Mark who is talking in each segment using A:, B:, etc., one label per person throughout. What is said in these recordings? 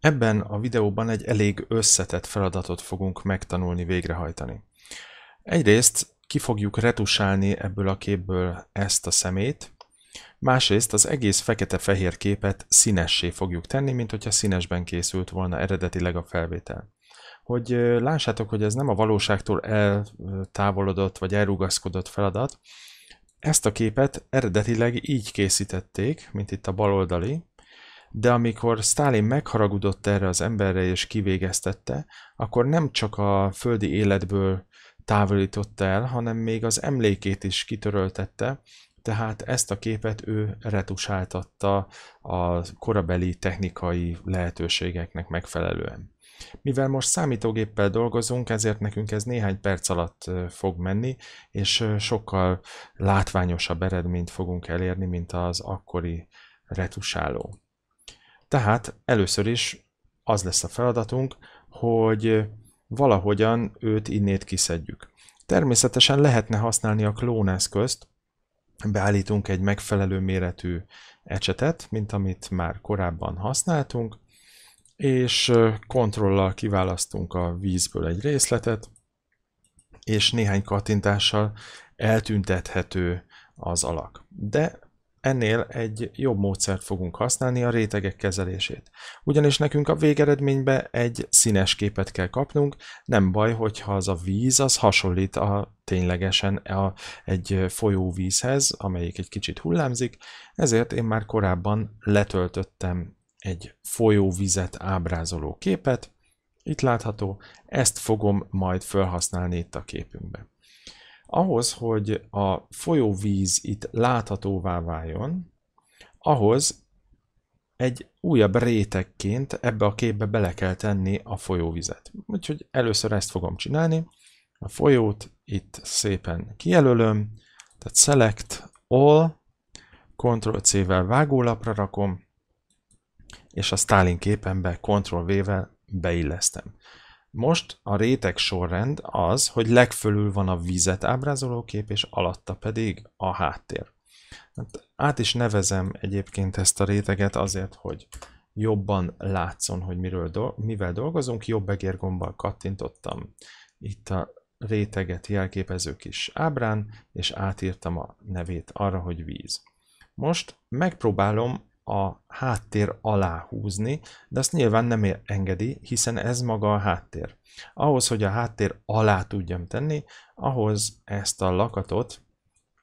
A: Ebben a videóban egy elég összetett feladatot fogunk megtanulni végrehajtani. Egyrészt ki fogjuk retusálni ebből a képből ezt a szemét, másrészt az egész fekete-fehér képet színessé fogjuk tenni, mint hogyha színesben készült volna eredetileg a felvétel. Hogy lássátok, hogy ez nem a valóságtól eltávolodott vagy elrugaszkodott feladat, ezt a képet eredetileg így készítették, mint itt a baloldali, de amikor Stalin megharagudott erre az emberre és kivégeztette, akkor nem csak a földi életből távolította el, hanem még az emlékét is kitöröltette, tehát ezt a képet ő retusáltatta a korabeli technikai lehetőségeknek megfelelően. Mivel most számítógéppel dolgozunk, ezért nekünk ez néhány perc alatt fog menni, és sokkal látványosabb eredményt fogunk elérni, mint az akkori retusáló. Tehát először is az lesz a feladatunk, hogy valahogyan őt innét kiszedjük. Természetesen lehetne használni a klón eszközt, beállítunk egy megfelelő méretű ecsetet, mint amit már korábban használtunk, és kontrollal kiválasztunk a vízből egy részletet, és néhány kattintással eltüntethető az alak. De Ennél egy jobb módszert fogunk használni a rétegek kezelését. Ugyanis nekünk a végeredménybe egy színes képet kell kapnunk, nem baj, hogyha az a víz az hasonlít a ténylegesen a, egy folyóvízhez, amelyik egy kicsit hullámzik, ezért én már korábban letöltöttem egy folyóvizet ábrázoló képet, itt látható, ezt fogom majd felhasználni itt a képünkbe. Ahhoz, hogy a folyóvíz itt láthatóvá váljon, ahhoz egy újabb rétegként ebbe a képbe bele kell tenni a folyóvizet. Úgyhogy először ezt fogom csinálni. A folyót itt szépen kijelölöm, tehát select all, Ctrl-C-vel vágólapra rakom, és a Stalin képenbe Ctrl-V-vel beillesztem. Most a réteg sorrend az, hogy legfölül van a vizet ábrázoló kép, és alatta pedig a háttér. Hát át is nevezem egyébként ezt a réteget azért, hogy jobban látszon, hogy miről do- mivel dolgozunk. Jobb egérgombbal kattintottam itt a réteget jelképező kis ábrán, és átírtam a nevét arra, hogy víz. Most megpróbálom a háttér alá húzni, de azt nyilván nem engedi, hiszen ez maga a háttér. Ahhoz, hogy a háttér alá tudjam tenni, ahhoz ezt a lakatot,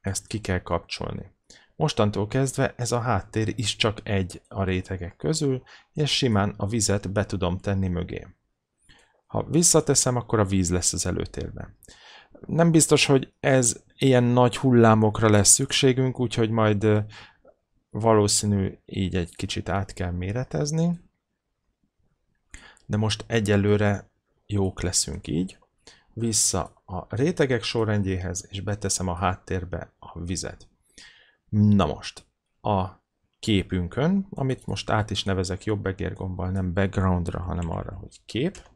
A: ezt ki kell kapcsolni. Mostantól kezdve ez a háttér is csak egy a rétegek közül, és simán a vizet be tudom tenni mögé. Ha visszateszem, akkor a víz lesz az előtérben. Nem biztos, hogy ez ilyen nagy hullámokra lesz szükségünk, úgyhogy majd Valószínű így egy kicsit át kell méretezni, de most egyelőre jók leszünk így. Vissza a rétegek sorrendjéhez, és beteszem a háttérbe a vizet. Na most, a képünkön, amit most át is nevezek jobb egérgombbal, nem backgroundra, hanem arra, hogy kép.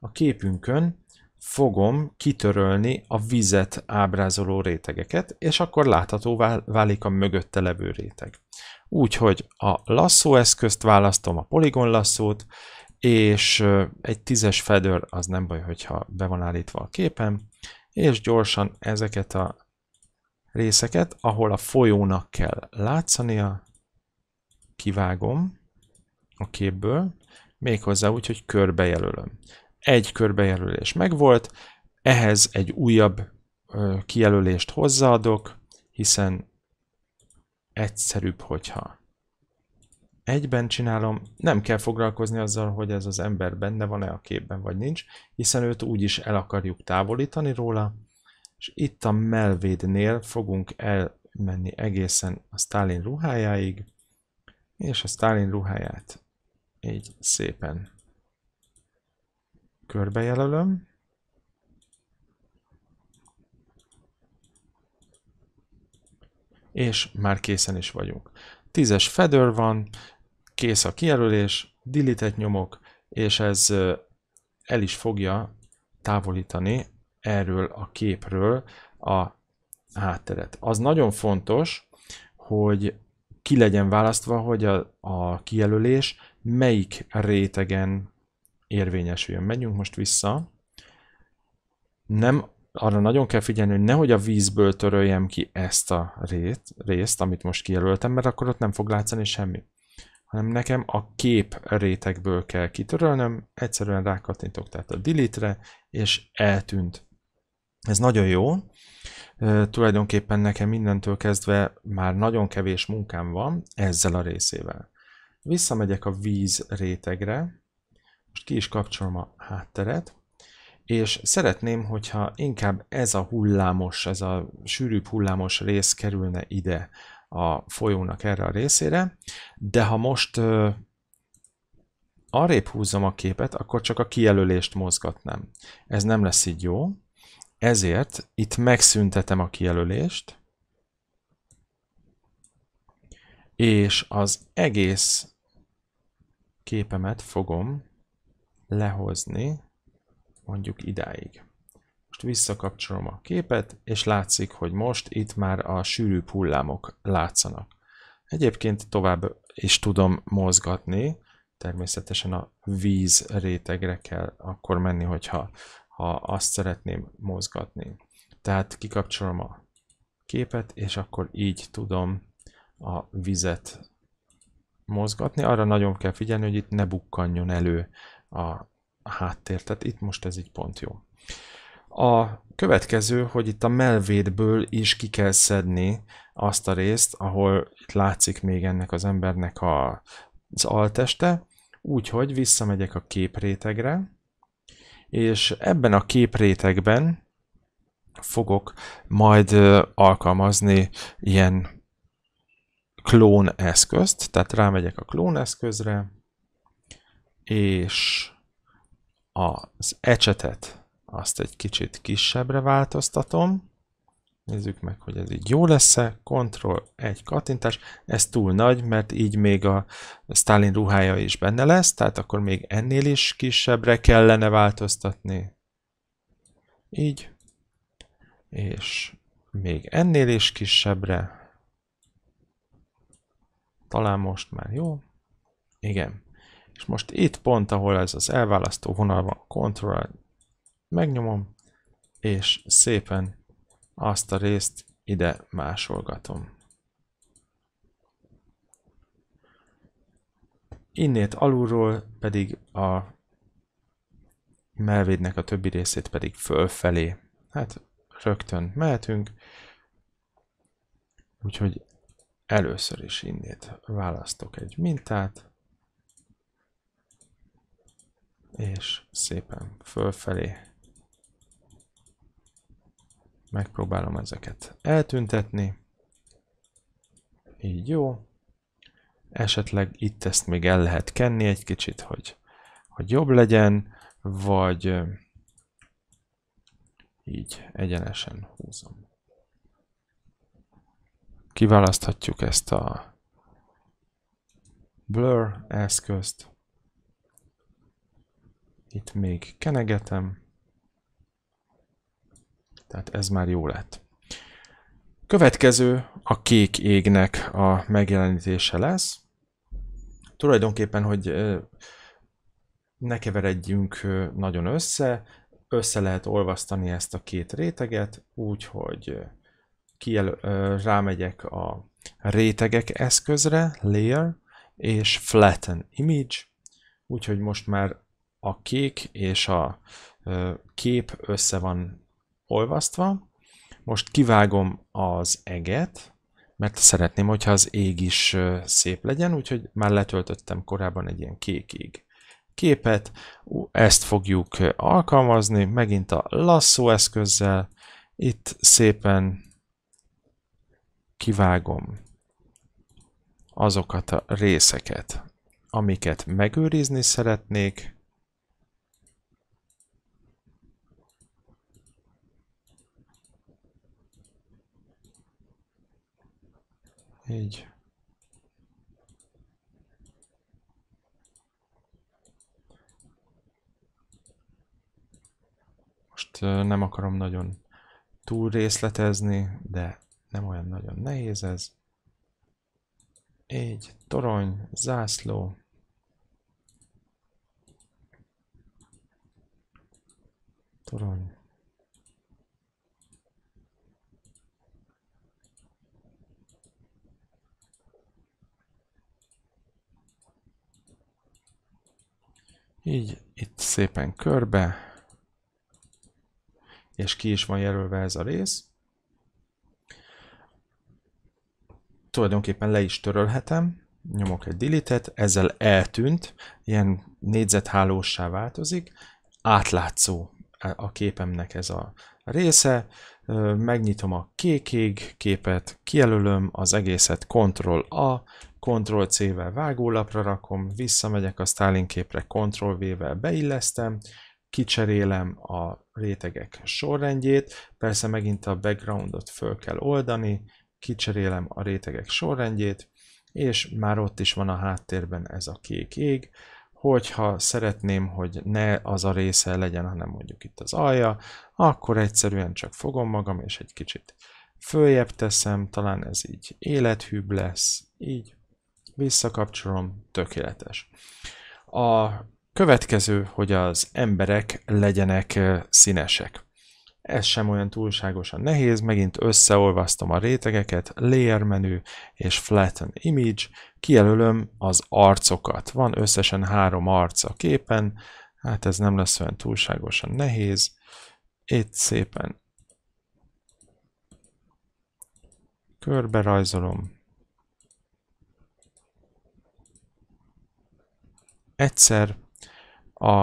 A: A képünkön fogom kitörölni a vizet ábrázoló rétegeket, és akkor láthatóvá válik a mögötte levő réteg. Úgyhogy a lasszó eszközt választom, a poligon lasszót, és egy tízes fedör, az nem baj, hogyha be van állítva a képen, és gyorsan ezeket a részeket, ahol a folyónak kell látszania, kivágom a képből, méghozzá úgy, hogy körbejelölöm egy körbejelölés megvolt, ehhez egy újabb kijelölést hozzáadok, hiszen egyszerűbb, hogyha egyben csinálom, nem kell foglalkozni azzal, hogy ez az ember benne van-e a képben, vagy nincs, hiszen őt úgyis el akarjuk távolítani róla, és itt a melvédnél fogunk elmenni egészen a Stalin ruhájáig, és a Stalin ruháját így szépen körbejelölöm. És már készen is vagyunk. Tízes feather van, kész a kijelölés, delete nyomok, és ez el is fogja távolítani erről a képről a hátteret. Az nagyon fontos, hogy ki legyen választva, hogy a, a kijelölés melyik rétegen érvényesüljön. Megyünk most vissza. Nem, arra nagyon kell figyelni, hogy nehogy a vízből töröljem ki ezt a rét, részt, amit most kijelöltem, mert akkor ott nem fog látszani semmi. Hanem nekem a kép rétegből kell kitörölnöm, egyszerűen rákattintok tehát a delete-re, és eltűnt. Ez nagyon jó. E, tulajdonképpen nekem mindentől kezdve már nagyon kevés munkám van ezzel a részével. Visszamegyek a víz rétegre, most ki is kapcsolom a hátteret, és szeretném, hogyha inkább ez a hullámos, ez a sűrűbb hullámos rész kerülne ide a folyónak erre a részére, de ha most arrébb húzom a képet, akkor csak a kijelölést mozgatnám. Ez nem lesz így jó, ezért itt megszüntetem a kijelölést, és az egész képemet fogom lehozni, mondjuk idáig. Most visszakapcsolom a képet, és látszik, hogy most itt már a sűrűbb hullámok látszanak. Egyébként tovább is tudom mozgatni, természetesen a víz rétegre kell akkor menni, hogyha ha azt szeretném mozgatni. Tehát kikapcsolom a képet, és akkor így tudom a vizet mozgatni. Arra nagyon kell figyelni, hogy itt ne bukkanjon elő a háttér, tehát itt most ez így pont jó. A következő, hogy itt a melvédből is ki kell szedni azt a részt, ahol itt látszik még ennek az embernek a, az alteste, úgyhogy visszamegyek a képrétegre, és ebben a képrétegben fogok majd alkalmazni ilyen klón eszközt, tehát rámegyek a klón eszközre, és az ecsetet azt egy kicsit kisebbre változtatom. Nézzük meg, hogy ez így jó lesz-e. Ctrl egy kattintás. Ez túl nagy, mert így még a Stalin ruhája is benne lesz, tehát akkor még ennél is kisebbre kellene változtatni. Így. És még ennél is kisebbre. Talán most már jó. Igen és most itt pont, ahol ez az elválasztó vonal van, Ctrl, megnyomom, és szépen azt a részt ide másolgatom. Innét alulról pedig a melvédnek a többi részét pedig fölfelé. Hát rögtön mehetünk, úgyhogy először is innét választok egy mintát, és szépen fölfelé megpróbálom ezeket eltüntetni. Így jó. Esetleg itt ezt még el lehet kenni egy kicsit, hogy, hogy jobb legyen, vagy így egyenesen húzom. Kiválaszthatjuk ezt a blur eszközt, itt még kenegetem. Tehát ez már jó lett. Következő a kék égnek a megjelenítése lesz. Tulajdonképpen, hogy ne keveredjünk nagyon össze, össze lehet olvasztani ezt a két réteget, úgyhogy rámegyek a rétegek eszközre, layer, és flatten image, úgyhogy most már a kék és a kép össze van olvasztva. Most kivágom az eget, mert szeretném, hogyha az ég is szép legyen, úgyhogy már letöltöttem korábban egy ilyen kék ég képet. Ezt fogjuk alkalmazni, megint a lasszó eszközzel. Itt szépen kivágom azokat a részeket, amiket megőrizni szeretnék. Így. Most nem akarom nagyon túl részletezni, de nem olyan nagyon nehéz ez. Így, torony, zászló. Torony. Így itt szépen körbe, és ki is van jelölve ez a rész. Tulajdonképpen le is törölhetem, nyomok egy delete-et, ezzel eltűnt, ilyen négyzethálóssá változik, átlátszó a képemnek ez a része, megnyitom a kékig képet, kijelölöm az egészet Ctrl-A, Ctrl-C-vel vágólapra rakom, visszamegyek a styling képre, Ctrl-V-vel beillesztem, kicserélem a rétegek sorrendjét, persze megint a backgroundot föl kell oldani, kicserélem a rétegek sorrendjét, és már ott is van a háttérben ez a kék ég, hogyha szeretném, hogy ne az a része legyen, hanem mondjuk itt az alja, akkor egyszerűen csak fogom magam, és egy kicsit följebb teszem, talán ez így élethűbb lesz, így visszakapcsolom, tökéletes. A következő, hogy az emberek legyenek színesek. Ez sem olyan túlságosan nehéz, megint összeolvasztom a rétegeket, layer menü és flatten image, kijelölöm az arcokat. Van összesen három arc a képen, hát ez nem lesz olyan túlságosan nehéz. Itt szépen körbe rajzolom. Egyszer a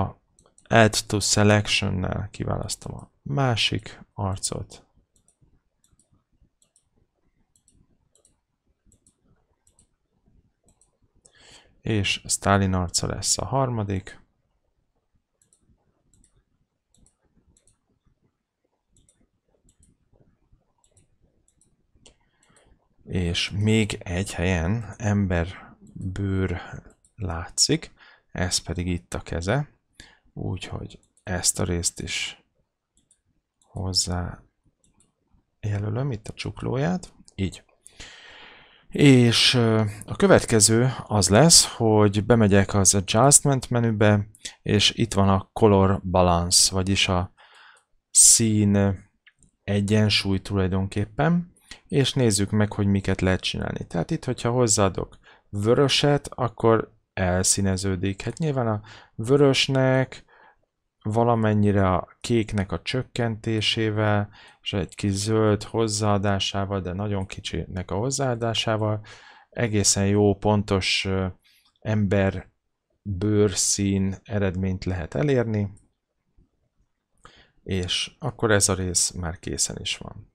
A: Add to Selection-nel kiválasztom a Másik arcot. És Stalin arca lesz a harmadik. és még egy helyen ember bőr látszik, ez pedig itt a keze, úgyhogy ezt a részt is hozzá jelölöm itt a csuklóját, így. És a következő az lesz, hogy bemegyek az Adjustment menübe, és itt van a Color Balance, vagyis a szín egyensúly tulajdonképpen, és nézzük meg, hogy miket lehet csinálni. Tehát itt, hogyha hozzáadok vöröset, akkor elszíneződik. Hát nyilván a vörösnek valamennyire a kéknek a csökkentésével, és egy kis zöld hozzáadásával, de nagyon kicsinek a hozzáadásával, egészen jó, pontos ember bőrszín eredményt lehet elérni, és akkor ez a rész már készen is van.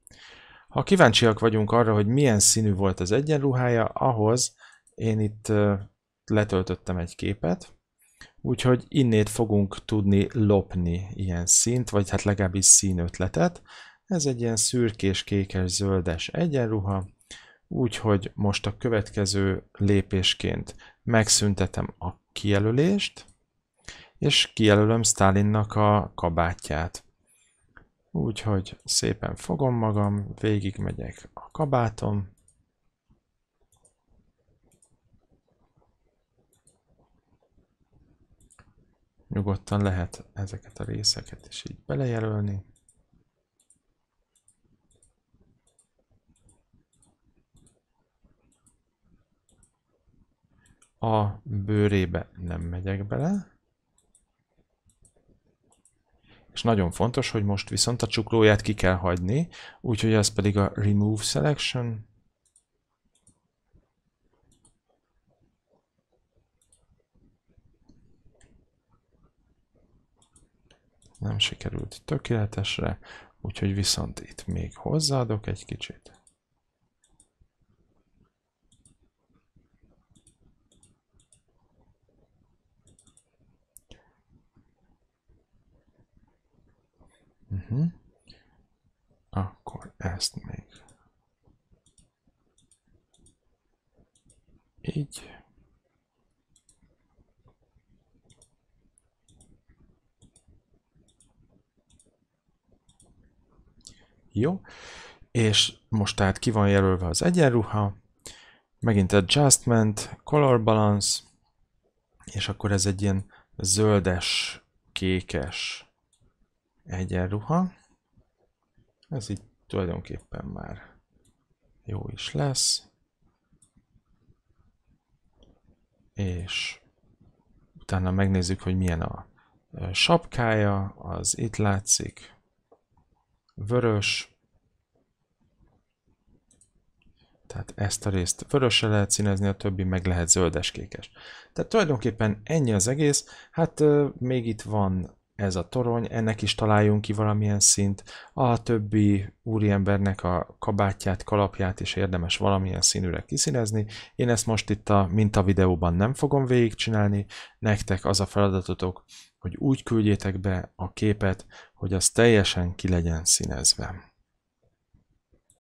A: Ha kíváncsiak vagyunk arra, hogy milyen színű volt az egyenruhája, ahhoz én itt letöltöttem egy képet, Úgyhogy innét fogunk tudni lopni ilyen szint, vagy hát legalábbis színötletet. Ez egy ilyen szürkés, kékes, zöldes egyenruha, úgyhogy most a következő lépésként megszüntetem a kijelölést, és kijelölöm Stalinnak a kabátját. Úgyhogy szépen fogom magam, végigmegyek a kabátom, nyugodtan lehet ezeket a részeket is így belejelölni. A bőrébe nem megyek bele. És nagyon fontos, hogy most viszont a csuklóját ki kell hagyni, úgyhogy ez pedig a Remove Selection, nem sikerült tökéletesre, úgyhogy viszont itt még hozzáadok egy kicsit. Uh mhm. -huh. Akkor ezt még így. Jó. És most tehát ki van jelölve az egyenruha, megint adjustment, color balance, és akkor ez egy ilyen zöldes, kékes egyenruha. Ez így tulajdonképpen már jó is lesz. És utána megnézzük, hogy milyen a sapkája, az itt látszik, vörös, tehát ezt a részt vörösre lehet színezni, a többi meg lehet zöldes-kékes. Tehát tulajdonképpen ennyi az egész, hát még itt van ez a torony, ennek is találjunk ki valamilyen szint, a többi úriembernek a kabátját, kalapját is érdemes valamilyen színűre kiszínezni. Én ezt most itt a minta videóban nem fogom végigcsinálni, nektek az a feladatotok, hogy úgy küldjétek be a képet, hogy az teljesen ki legyen színezve.